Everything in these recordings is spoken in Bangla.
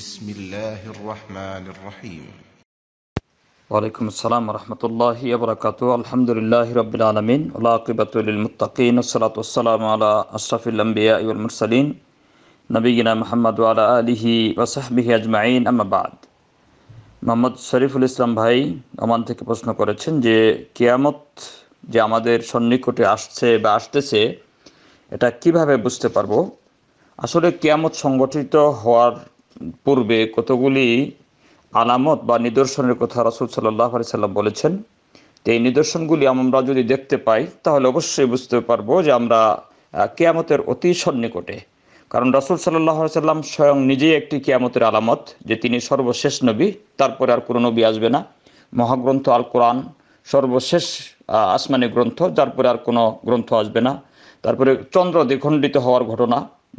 بسم الله الرحمن الرحيم وعليكم السلام ورحمة الله وبركاته الحمد لله رب العالمين والعاقبة للمتقين والصلاة والسلام على أشرف الأنبياء والمرسلين نبينا محمد وعلى آله وصحبه أجمعين أما بعد মোহাম্মদ শরীফুল ইসলাম ভাই ওমান থেকে প্রশ্ন করেছেন যে কিয়ামত যে আমাদের সন্নিকটে আসছে বা আসতেছে এটা কিভাবে বুঝতে পারবো আসলে কিয়ামত সংগঠিত হওয়ার পূর্বে কতগুলি আলামত বা নিদর্শনের কথা রাসুল সাল্লাহ আলি সাল্লাম বলেছেন তো এই নিদর্শনগুলি আমরা যদি দেখতে পাই তাহলে অবশ্যই বুঝতে পারবো যে আমরা কেয়ামতের অতি সন্নিকটে কারণ রাসুল সাল্লাহ সাল্লাম স্বয়ং নিজেই একটি কেয়ামতের আলামত যে তিনি সর্বশেষ নবী তারপরে আর কোনো নবী আসবে না মহাগ্রন্থ আল কোরআন সর্বশেষ আসমানি গ্রন্থ যার পরে আর কোনো গ্রন্থ আসবে না তারপরে চন্দ্র দ্বিখণ্ডিত হওয়ার ঘটনা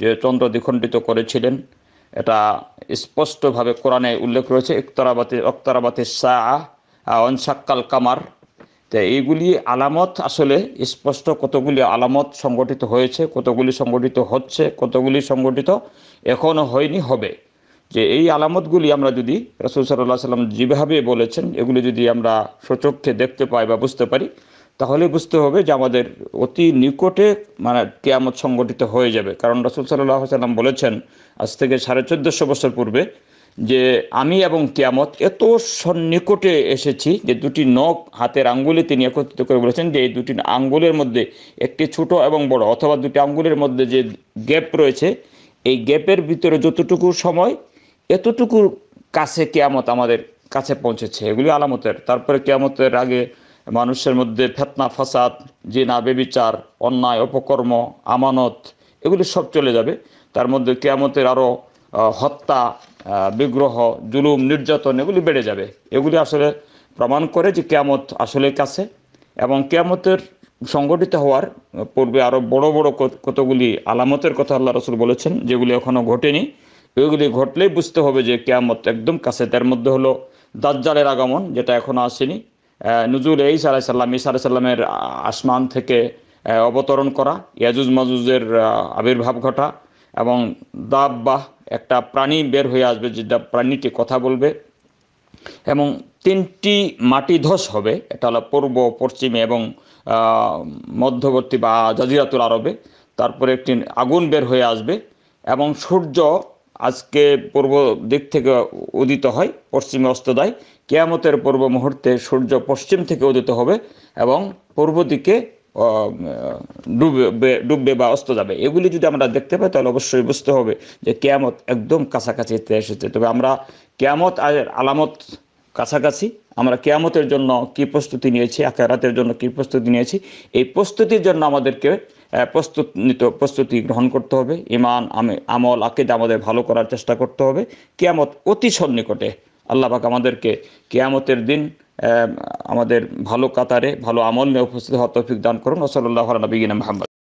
যে চন্দ্র দ্বিখণ্ডিত করেছিলেন এটা স্পষ্টভাবে কোরআনে উল্লেখ রয়েছে ইক্তরাবাতি অক্তরাবাতি শাহ অনসাক্কাল কামার তো এইগুলি আলামত আসলে স্পষ্ট কতগুলি আলামত সংগঠিত হয়েছে কতগুলি সংগঠিত হচ্ছে কতগুলি সংগঠিত এখনও হয়নি হবে যে এই আলামতগুলি আমরা যদি রসুল সাল্লাহ সাল্লাম যেভাবে বলেছেন এগুলি যদি আমরা সচক্ষে দেখতে পাই বা বুঝতে পারি তাহলে বুঝতে হবে যে আমাদের অতি নিকটে মানে কেয়ামত সংগঠিত হয়ে যাবে কারণ রসুল সাল্লাহ সাল্লাম বলেছেন আজ থেকে সাড়ে চোদ্দোশো বছর পূর্বে যে আমি এবং কেয়ামত এত সন্নিকটে এসেছি যে দুটি নখ হাতের আঙ্গুলে তিনি একত্রিত করে বলেছেন যে এই দুটি আঙ্গুলের মধ্যে একটি ছোট এবং বড় অথবা দুটি আঙ্গুলের মধ্যে যে গ্যাপ রয়েছে এই গ্যাপের ভিতরে যতটুকু সময় এতটুকু কাছে কেয়ামত আমাদের কাছে পৌঁছেছে এগুলি আলামতের তারপরে কেয়ামতের আগে মানুষের মধ্যে ফেতনা ফাসাদ না বেবিচার অন্যায় অপকর্ম আমানত এগুলি সব চলে যাবে তার মধ্যে কেয়ামতের আরও হত্যা বিগ্রহ জুলুম নির্যাতন এগুলি বেড়ে যাবে এগুলি আসলে প্রমাণ করে যে কেয়ামত আসলে কাছে এবং কেয়ামতের সংগঠিত হওয়ার পূর্বে আরও বড় বড় কতগুলি আলামতের কথা আল্লাহ রসুল বলেছেন যেগুলি এখনও ঘটেনি এগুলি ঘটলেই বুঝতে হবে যে কেয়ামত একদম কাছে তার মধ্যে হলো দাজ্জালের আগমন যেটা এখনও আসেনি নজরুল এই আলাহ সাল্লাম ইসা আলাহ সাল্লামের আসমান থেকে অবতরণ করা ইয়াজুজ মাজুজের আবির্ভাব ঘটা এবং বাহ একটা প্রাণী বের হয়ে আসবে যে প্রাণীটি কথা বলবে এবং তিনটি মাটি ধস হবে এটা হলো পূর্ব পশ্চিমে এবং মধ্যবর্তী বা জাজিরাতুল আরবে তারপরে একটি আগুন বের হয়ে আসবে এবং সূর্য আজকে পূর্ব দিক থেকে উদিত হয় পশ্চিমে অস্তদায় কেয়ামতের পূর্ব মুহূর্তে সূর্য পশ্চিম থেকে উদিত হবে এবং পূর্ব দিকে ডুববে ডুববে বা অস্ত যাবে এগুলি যদি আমরা দেখতে পাই তাহলে অবশ্যই বুঝতে হবে যে কেয়ামত একদম কাছাকাছিতে এসেছে তবে আমরা কেয়ামত আর আলামত কাছাকাছি আমরা কেয়ামতের জন্য কি প্রস্তুতি নিয়েছি আখেরাতের জন্য কি প্রস্তুতি নিয়েছি এই প্রস্তুতির জন্য আমাদেরকে প্রস্তুত নিত প্রস্তুতি গ্রহণ করতে হবে ইমান আমল আকিদ আমাদের ভালো করার চেষ্টা করতে হবে কেয়ামত অতি সন্নিকটে আল্লাহবাক আমাদেরকে কেয়ামতের দিন আমাদের ভালো কাতারে ভালো আমল নিয়ে উপস্থিত হওয়ার তৌফিক দান করুন ওসল্লাহ নবীন মাহমদ